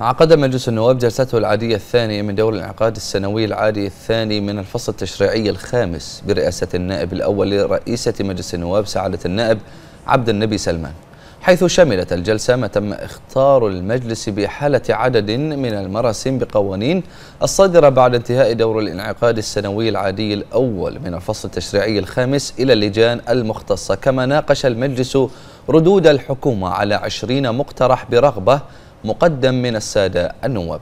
عقد مجلس النواب جلسته العادية الثانية من دور الانعقاد السنوي العادي الثاني من الفصل التشريعي الخامس برئاسة النائب الأول لرئيسة مجلس النواب سعادة النائب عبد النبي سلمان حيث شملت الجلسة ما تم اختار المجلس بحالة عدد من المراسم بقوانين الصادرة بعد انتهاء دور الانعقاد السنوي العادي الأول من الفصل التشريعي الخامس إلى اللجان المختصة كما ناقش المجلس ردود الحكومة على عشرين مقترح برغبة مقدم من السادة النواب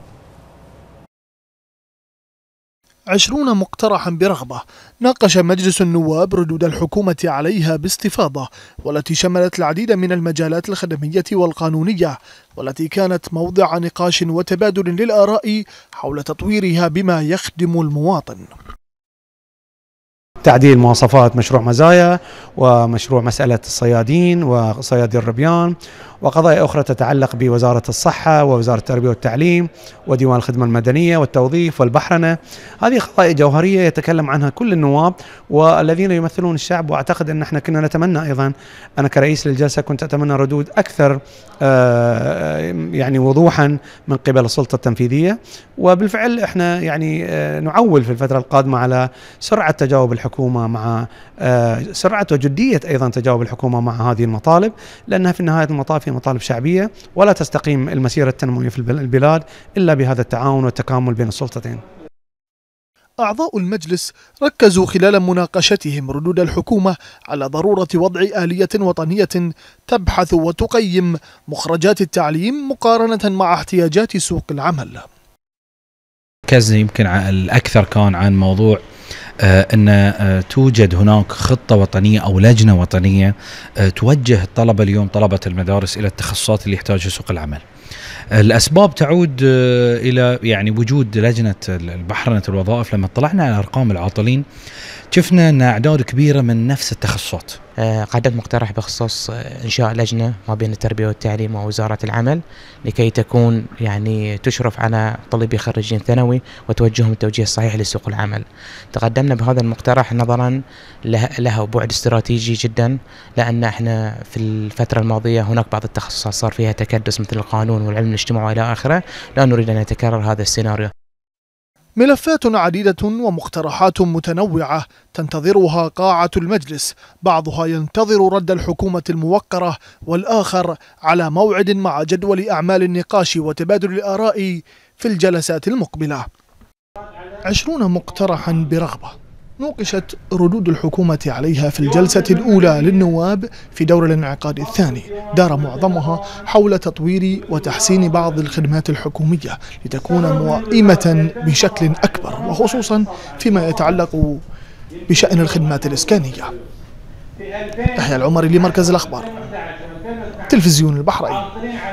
عشرون مقترحا برغبة ناقش مجلس النواب ردود الحكومة عليها باستفاضة والتي شملت العديد من المجالات الخدمية والقانونية والتي كانت موضع نقاش وتبادل للآراء حول تطويرها بما يخدم المواطن تعديل مواصفات مشروع مزايا ومشروع مسألة الصيادين وصيادي الربيان وقضايا أخرى تتعلق بوزارة الصحة ووزارة التربية والتعليم وديوان الخدمة المدنية والتوظيف والبحرنة هذه قضايا جوهرية يتكلم عنها كل النواب والذين يمثلون الشعب وأعتقد أن احنا كنا نتمنى أيضا أنا كرئيس للجلسة كنت أتمنى ردود أكثر آه، يعني وضوحا من قبل السلطة التنفيذية وبالفعل احنا يعني آه، نعول في الفترة القادمة على سرعة تجاوب الحكومة الحكومه مع آه، سرعه وجديه ايضا تجاوب الحكومه مع هذه المطالب لانها في نهايه المطاف هي مطالب شعبيه ولا تستقيم المسيره التنمويه في البلاد الا بهذا التعاون والتكامل بين السلطتين. أعضاء المجلس ركزوا خلال مناقشتهم ردود الحكومة على ضرورة وضع آلية وطنية تبحث وتقيم مخرجات التعليم مقارنة مع احتياجات سوق العمل. ركزنا يمكن الأكثر كان عن موضوع آه، ان آه، توجد هناك خطه وطنيه او لجنه وطنيه آه، توجه الطلبه اليوم طلبه المدارس الى التخصصات اللي يحتاجها سوق العمل. الاسباب تعود الى يعني وجود لجنه البحرنه الوظائف لما اطلعنا على ارقام العاطلين شفنا ان اعداد كبيره من نفس التخصصات. قدمت مقترح بخصوص انشاء لجنه ما بين التربيه والتعليم ووزاره العمل لكي تكون يعني تشرف على طلبي خريجين ثانوي وتوجههم التوجيه الصحيح لسوق العمل. تقدمنا بهذا المقترح نظرا له بعد استراتيجي جدا لان احنا في الفتره الماضيه هناك بعض التخصصات صار فيها تكدس مثل القانون والعلم الاجتماعي والى اخره لا نريد ان يتكرر هذا السيناريو ملفات عديدة ومقترحات متنوعة تنتظرها قاعة المجلس، بعضها ينتظر رد الحكومة الموقرة والآخر على موعد مع جدول أعمال النقاش وتبادل الآراء في الجلسات المقبلة. عشرون مقترحا برغبة نوقشت ردود الحكومة عليها في الجلسة الأولى للنواب في دور الانعقاد الثاني دار معظمها حول تطوير وتحسين بعض الخدمات الحكومية لتكون موائمة بشكل أكبر وخصوصا فيما يتعلق بشأن الخدمات الإسكانية يحيى العمر لمركز الأخبار تلفزيون البحرين